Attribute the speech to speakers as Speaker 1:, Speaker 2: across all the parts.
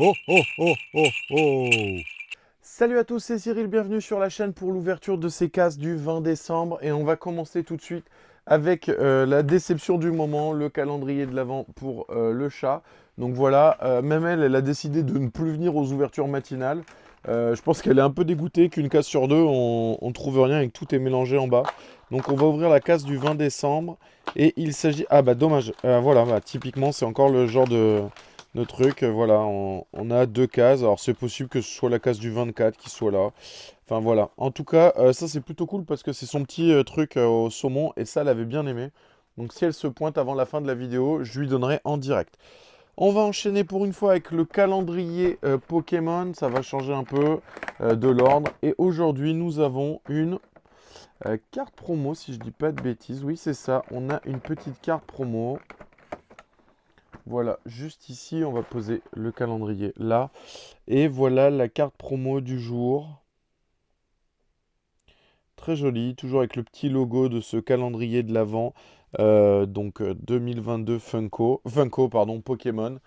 Speaker 1: Oh oh oh oh oh Salut à tous, c'est Cyril, bienvenue sur la chaîne pour l'ouverture de ces cases du 20 décembre et on va commencer tout de suite avec euh, la déception du moment, le calendrier de l'avant pour euh, le chat. Donc voilà, euh, même elle, elle a décidé de ne plus venir aux ouvertures matinales. je pense qu'elle est un peu dégoûtée qu'une case sur deux, on, ne trouve rien et que tout est mélangé en bas. Donc on va ouvrir la case du 20 décembre et il s'agit... Ah bah dommage, voilà, bah, typiquement c'est encore le genre de, truc truc, euh, Voilà, on, a deux cases. Alors, c'est possible que ce soit la case du 24 qui soit là. Enfin, voilà. En tout cas, euh, ça, c'est plutôt cool parce que c'est son petit euh, truc au saumon. Et ça, elle avait bien aimé. Donc, si elle se pointe avant la fin de la vidéo, je lui donnerai en direct. On va enchaîner pour une fois avec le calendrier Pokémon. Ça va changer un peu de l'ordre. Et aujourd'hui, nous avons une carte promo, si je dis pas de bêtises. Oui, c'est ça. On a une petite carte promo. Voilà, juste ici, on va poser le calendrier là. Et voilà la carte promo du jour. Très jolie, toujours avec le petit logo de ce calendrier de l'avant. Euh, donc 2022 euh, Funko, Funko pardon, Pokémon.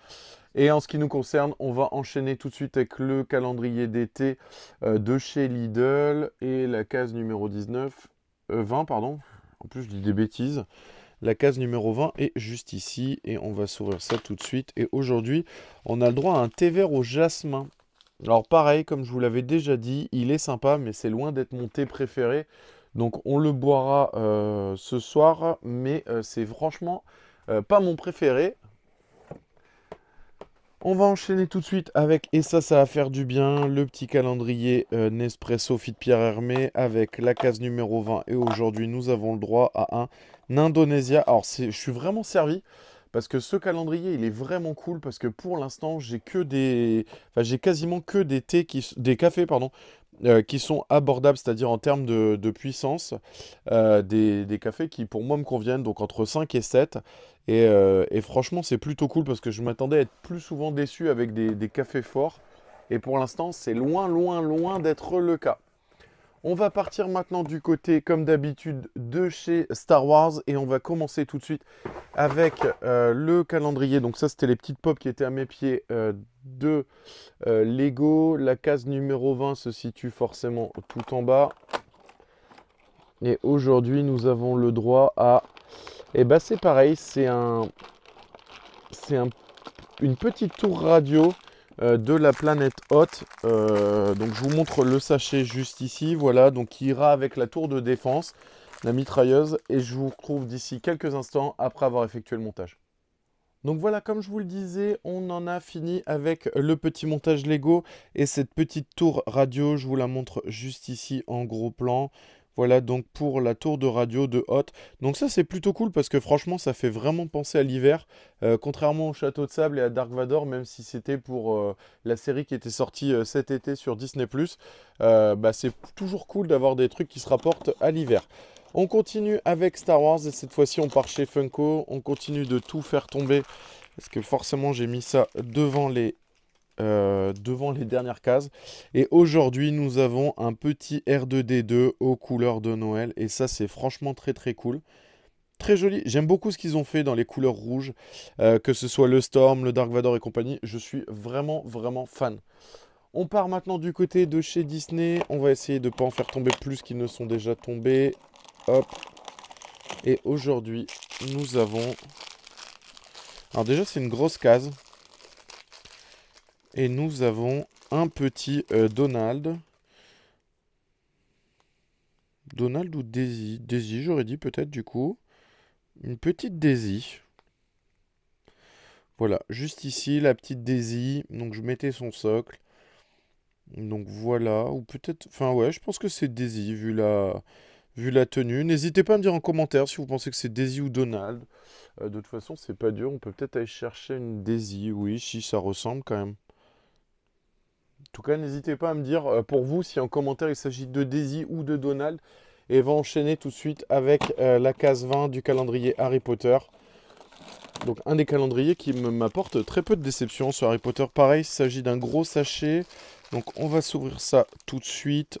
Speaker 1: Et en ce qui nous concerne, on va enchaîner tout de suite avec le calendrier d'été euh, de chez Lidl et la case numéro 19, 20 pardon. En plus, je dis des bêtises. La case numéro 20 est juste ici et on va s'ouvrir ça tout de suite. Et aujourd'hui, on a le droit à un thé vert au jasmin. Alors pareil, comme je vous l'avais déjà dit, il est sympa, mais c'est loin d'être mon thé préféré. Donc on le boira euh, ce soir, mais euh, c'est franchement euh, pas mon préféré. On va enchaîner tout de suite avec, et ça, ça va faire du bien, le petit calendrier euh, Nespresso Fit Pierre Hermé avec la case numéro 20. Et aujourd'hui, nous avons le droit à un Indonésia. Alors, je suis vraiment servi parce que ce calendrier, il est vraiment cool parce que pour l'instant, j'ai que des... Enfin, j'ai quasiment que des thés qui... Des cafés, pardon, euh, qui sont abordables, c'est-à-dire en termes de, puissance, euh, des, cafés qui pour moi me conviennent, donc entre 5 et 7. Euh, et, franchement, c'est plutôt cool parce que je m'attendais à être plus souvent déçu avec des cafés forts. Et pour l'instant, c'est loin, loin, loin d'être le cas. On va partir maintenant du côté, comme d'habitude, de chez Star Wars et on va commencer tout de suite avec euh, le calendrier. Donc ça, c'était les petites pop qui étaient à mes pieds euh, de euh, Lego. La case numéro 20 se situe forcément tout en bas. Et aujourd'hui, nous avons le droit à... Et eh ben c'est pareil, c'est un... C'est une petite tour radio euh, de la planète haute. Euh, donc je vous montre le sachet juste ici, voilà, donc qui ira avec la tour de défense, la mitrailleuse, et je vous retrouve d'ici quelques instants après avoir effectué le montage. Donc voilà, comme je vous le disais, on en a fini avec le petit montage Lego et cette petite tour radio, je vous la montre juste ici en gros plan. Voilà donc pour la tour de radio de Hot. Donc ça c'est plutôt cool parce que franchement ça fait vraiment penser à l'hiver. Euh, contrairement au Château de Sable et à Dark Vador, même si c'était pour euh, la série qui était sortie euh, cet été sur Disney bah, c'est toujours cool d'avoir des trucs qui se rapportent à l'hiver. On continue avec Star Wars et cette fois-ci on part chez Funko. On continue de tout faire tomber parce que forcément j'ai mis ça devant les euh, devant les dernières cases. Et aujourd'hui, nous avons un petit R2D2 aux couleurs de Noël. Et ça, c'est franchement très très cool. Très joli. J'aime beaucoup ce qu'ils ont fait dans les couleurs rouges, euh, que ce soit le Storm, le Dark Vador et compagnie. Je suis vraiment vraiment fan. On part maintenant du côté de chez Disney. On va essayer de ne pas en faire tomber plus qu'ils ne sont déjà tombés. Hop. Et aujourd'hui, nous avons... Alors déjà, c'est une grosse case. Et nous avons un petit euh, Donald. Donald ou Daisy Daisy, j'aurais dit peut-être du coup. Une petite Daisy. Voilà, juste ici, la petite Daisy. Donc je mettais son socle. Donc voilà, ou peut-être... Enfin ouais, je pense que c'est Daisy, vu la, vu la tenue. N'hésitez pas à me dire en commentaire si vous pensez que c'est Daisy ou Donald. Euh, de toute façon, c'est pas dur. On peut peut-être aller chercher une Daisy. Oui, si, ça ressemble quand même tout cas, n'hésitez pas à me dire euh, pour vous si en commentaire il s'agit de Daisy ou de Donald. Et va enchaîner tout de suite avec euh, la case 20 du calendrier Harry Potter. Donc un des calendriers qui m'apporte très peu de déception sur Harry Potter. Pareil, il s'agit d'un gros sachet. Donc on va s'ouvrir ça tout de suite.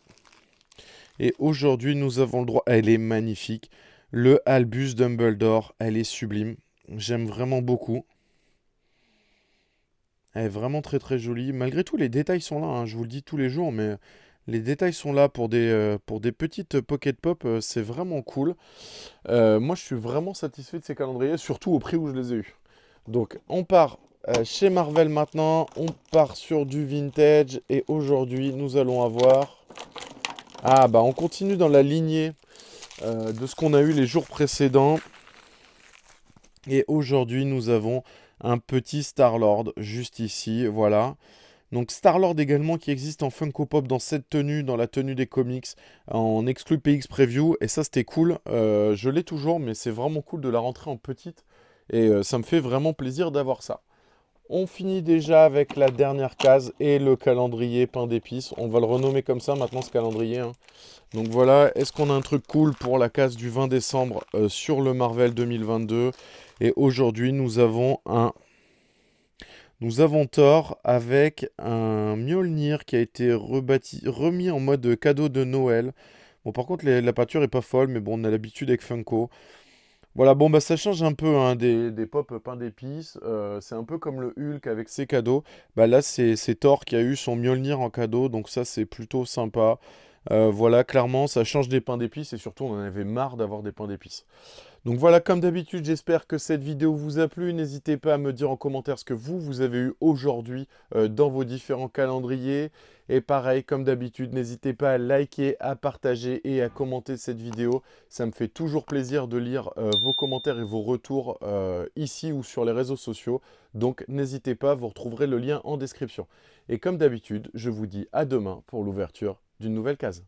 Speaker 1: Et aujourd'hui, nous avons le droit... Elle est magnifique. Le Albus Dumbledore, elle est sublime. J'aime vraiment beaucoup. Elle est vraiment très très jolie. Malgré tout, les détails sont là, hein, je vous le dis tous les jours, mais les détails sont là pour des, euh, pour des petites pocket pop, euh, c'est vraiment cool. Euh, moi, je suis vraiment satisfait de ces calendriers, surtout au prix où je les ai eus. Donc, on part chez Marvel maintenant, on part sur du vintage, et aujourd'hui, nous allons avoir... Ah bah, on continue dans la lignée de ce qu'on a eu les jours précédents. Et aujourd'hui, nous avons un petit Star-Lord juste ici, voilà. Donc Star-Lord également qui existe en Funko Pop dans cette tenue, dans la tenue des comics, en exclu PX Preview. Et ça, c'était cool. Euh, je l'ai toujours, mais c'est vraiment cool de la rentrer en petite. Et euh, ça me fait vraiment plaisir d'avoir ça. On finit déjà avec la dernière case et le calendrier pain d'épices. On va le renommer comme ça maintenant ce calendrier. Hein. Donc voilà, est-ce qu'on a un truc cool pour la case du 20 décembre euh, sur le Marvel 2022 Et aujourd'hui, nous avons un... Nous avons tort avec un Mjolnir qui a été remis en mode cadeau de Noël. Bon, par contre, la peinture est pas folle, mais bon, on a l'habitude avec Funko. Voilà, bon, bah, ça change un peu hein, des, des pop pain d'épices. Euh, c'est un peu comme le Hulk avec ses cadeaux. Bah, là, c'est Thor qui a eu son Mjolnir en cadeau, donc ça, c'est plutôt sympa. Euh, voilà, clairement, ça change des pains d'épices et surtout, on en avait marre d'avoir des pains d'épices. Donc voilà, comme d'habitude, j'espère que cette vidéo vous a plu. N'hésitez pas à me dire en commentaire ce que vous, vous avez eu aujourd'hui euh, dans vos différents calendriers. Et pareil, comme d'habitude, n'hésitez pas à liker, à partager et à commenter cette vidéo. Ça me fait toujours plaisir de lire euh, vos commentaires et vos retours ici ou sur les réseaux sociaux. Donc n'hésitez pas, vous retrouverez le lien en description. Et comme d'habitude, je vous dis à demain pour l'ouverture d'une nouvelle case.